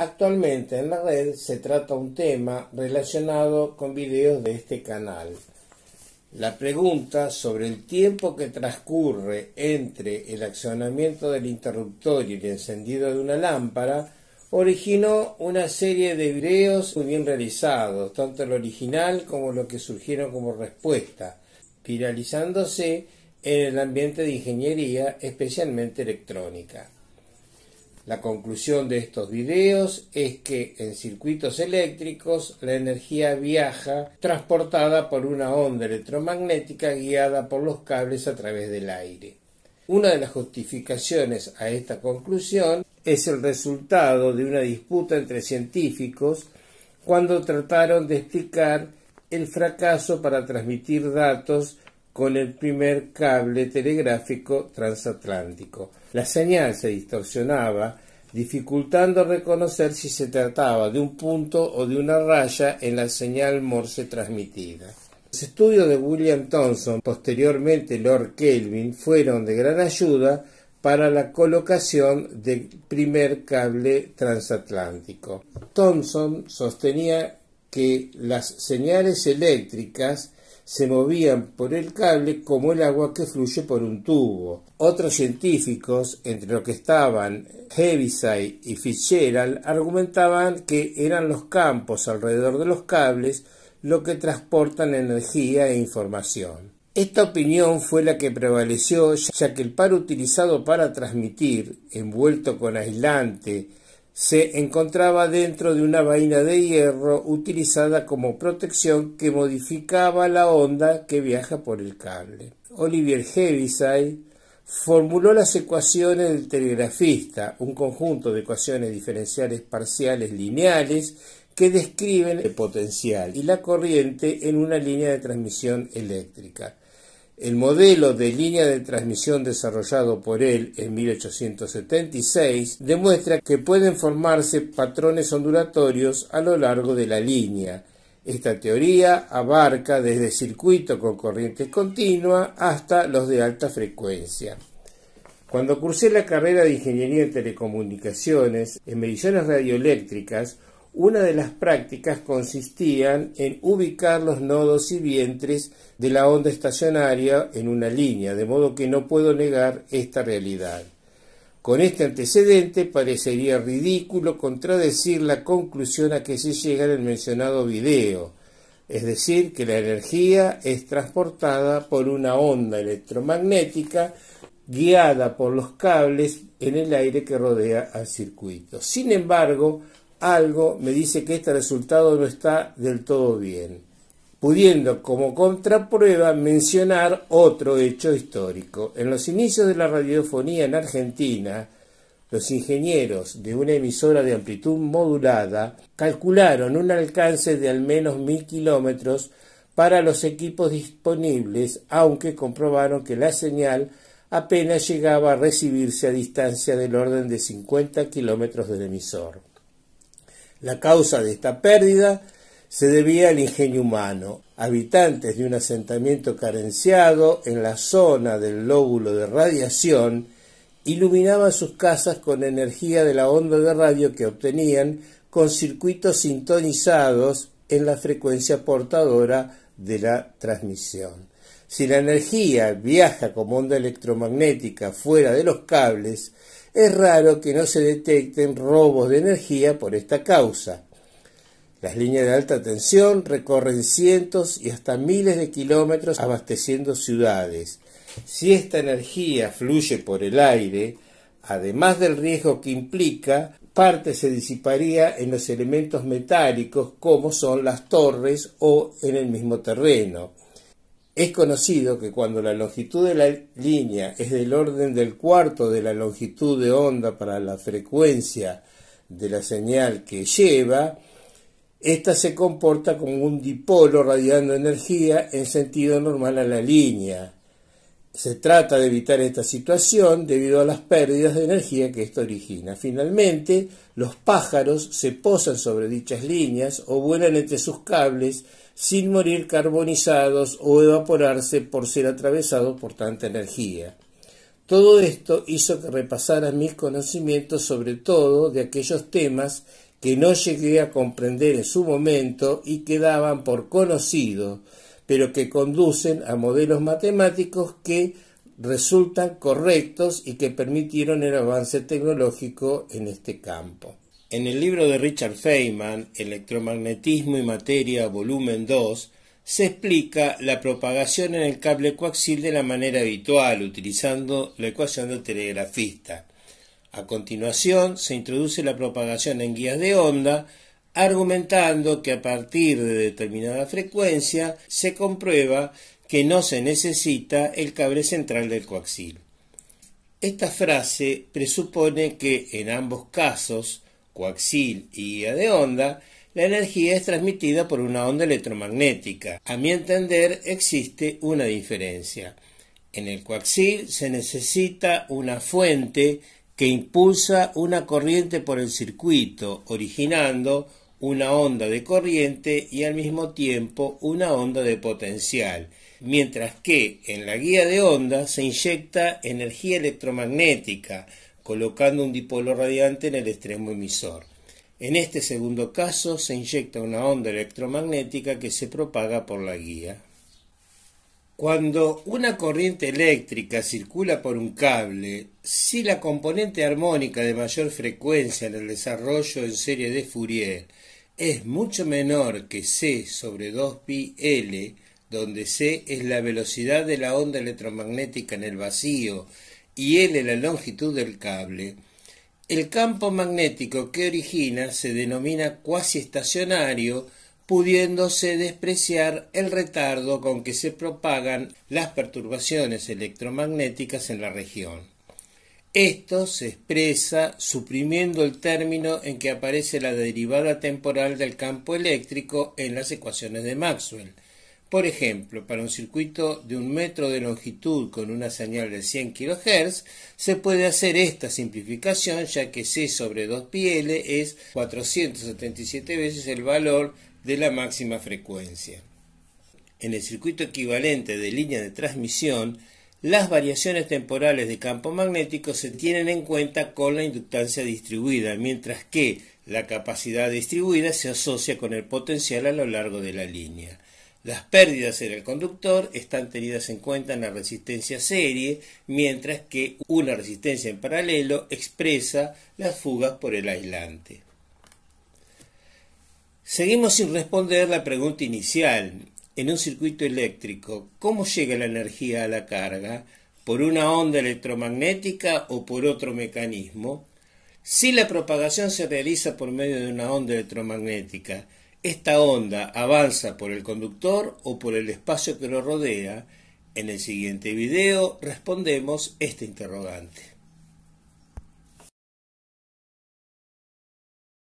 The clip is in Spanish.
Actualmente en la red se trata un tema relacionado con videos de este canal. La pregunta sobre el tiempo que transcurre entre el accionamiento del interruptor y el encendido de una lámpara originó una serie de videos muy bien realizados, tanto el original como lo que surgieron como respuesta, finalizándose en el ambiente de ingeniería, especialmente electrónica. La conclusión de estos videos es que en circuitos eléctricos la energía viaja transportada por una onda electromagnética guiada por los cables a través del aire. Una de las justificaciones a esta conclusión es el resultado de una disputa entre científicos cuando trataron de explicar el fracaso para transmitir datos con el primer cable telegráfico transatlántico. La señal se distorsionaba, dificultando reconocer si se trataba de un punto o de una raya en la señal morse transmitida. Los estudios de William Thomson, posteriormente Lord Kelvin, fueron de gran ayuda para la colocación del primer cable transatlántico. Thomson sostenía que las señales eléctricas se movían por el cable como el agua que fluye por un tubo. Otros científicos, entre los que estaban Heaviside y Fitzgerald, argumentaban que eran los campos alrededor de los cables lo que transportan energía e información. Esta opinión fue la que prevaleció ya que el par utilizado para transmitir, envuelto con aislante, se encontraba dentro de una vaina de hierro utilizada como protección que modificaba la onda que viaja por el cable. Olivier Heaviside formuló las ecuaciones del telegrafista, un conjunto de ecuaciones diferenciales parciales lineales que describen el potencial y la corriente en una línea de transmisión eléctrica. El modelo de línea de transmisión desarrollado por él en 1876 demuestra que pueden formarse patrones ondulatorios a lo largo de la línea. Esta teoría abarca desde circuitos con corriente continua hasta los de alta frecuencia. Cuando cursé la carrera de Ingeniería en Telecomunicaciones en mediciones radioeléctricas, una de las prácticas consistía en ubicar los nodos y vientres de la onda estacionaria en una línea, de modo que no puedo negar esta realidad. Con este antecedente parecería ridículo contradecir la conclusión a que se llega en el mencionado video, es decir, que la energía es transportada por una onda electromagnética guiada por los cables en el aire que rodea al circuito. Sin embargo, algo me dice que este resultado no está del todo bien, pudiendo como contraprueba mencionar otro hecho histórico. En los inicios de la radiofonía en Argentina, los ingenieros de una emisora de amplitud modulada calcularon un alcance de al menos mil kilómetros para los equipos disponibles, aunque comprobaron que la señal apenas llegaba a recibirse a distancia del orden de 50 kilómetros del emisor. La causa de esta pérdida se debía al ingenio humano. Habitantes de un asentamiento carenciado en la zona del lóbulo de radiación iluminaban sus casas con energía de la onda de radio que obtenían con circuitos sintonizados en la frecuencia portadora de la transmisión. Si la energía viaja como onda electromagnética fuera de los cables, es raro que no se detecten robos de energía por esta causa. Las líneas de alta tensión recorren cientos y hasta miles de kilómetros abasteciendo ciudades. Si esta energía fluye por el aire, además del riesgo que implica, parte se disiparía en los elementos metálicos como son las torres o en el mismo terreno. Es conocido que cuando la longitud de la línea es del orden del cuarto de la longitud de onda para la frecuencia de la señal que lleva, esta se comporta como un dipolo radiando energía en sentido normal a la línea. Se trata de evitar esta situación debido a las pérdidas de energía que esto origina. Finalmente, los pájaros se posan sobre dichas líneas o vuelan entre sus cables sin morir carbonizados o evaporarse por ser atravesados por tanta energía. Todo esto hizo que repasara mis conocimientos sobre todo de aquellos temas que no llegué a comprender en su momento y quedaban por conocidos pero que conducen a modelos matemáticos que resultan correctos y que permitieron el avance tecnológico en este campo. En el libro de Richard Feynman, Electromagnetismo y Materia, volumen 2, se explica la propagación en el cable coaxil de la manera habitual, utilizando la ecuación del telegrafista. A continuación, se introduce la propagación en guías de onda, argumentando que a partir de determinada frecuencia se comprueba que no se necesita el cable central del coaxil. Esta frase presupone que en ambos casos, coaxil y guía de onda, la energía es transmitida por una onda electromagnética. A mi entender existe una diferencia. En el coaxil se necesita una fuente que impulsa una corriente por el circuito, originando una onda de corriente y al mismo tiempo una onda de potencial, mientras que en la guía de onda se inyecta energía electromagnética, colocando un dipolo radiante en el extremo emisor. En este segundo caso se inyecta una onda electromagnética que se propaga por la guía. Cuando una corriente eléctrica circula por un cable, si la componente armónica de mayor frecuencia en el desarrollo en serie de Fourier es mucho menor que C sobre 2pi L, donde C es la velocidad de la onda electromagnética en el vacío y L la longitud del cable, el campo magnético que origina se denomina cuasi estacionario pudiéndose despreciar el retardo con que se propagan las perturbaciones electromagnéticas en la región. Esto se expresa suprimiendo el término en que aparece la derivada temporal del campo eléctrico en las ecuaciones de Maxwell. Por ejemplo, para un circuito de un metro de longitud con una señal de 100 kHz, se puede hacer esta simplificación ya que C sobre 2 pi L es 477 veces el valor de la máxima frecuencia. En el circuito equivalente de línea de transmisión, las variaciones temporales de campo magnético se tienen en cuenta con la inductancia distribuida, mientras que la capacidad distribuida se asocia con el potencial a lo largo de la línea. Las pérdidas en el conductor están tenidas en cuenta en la resistencia serie, mientras que una resistencia en paralelo expresa las fugas por el aislante. Seguimos sin responder la pregunta inicial. En un circuito eléctrico, ¿cómo llega la energía a la carga? ¿Por una onda electromagnética o por otro mecanismo? Si la propagación se realiza por medio de una onda electromagnética, esta onda avanza por el conductor o por el espacio que lo rodea. En el siguiente video respondemos este interrogante.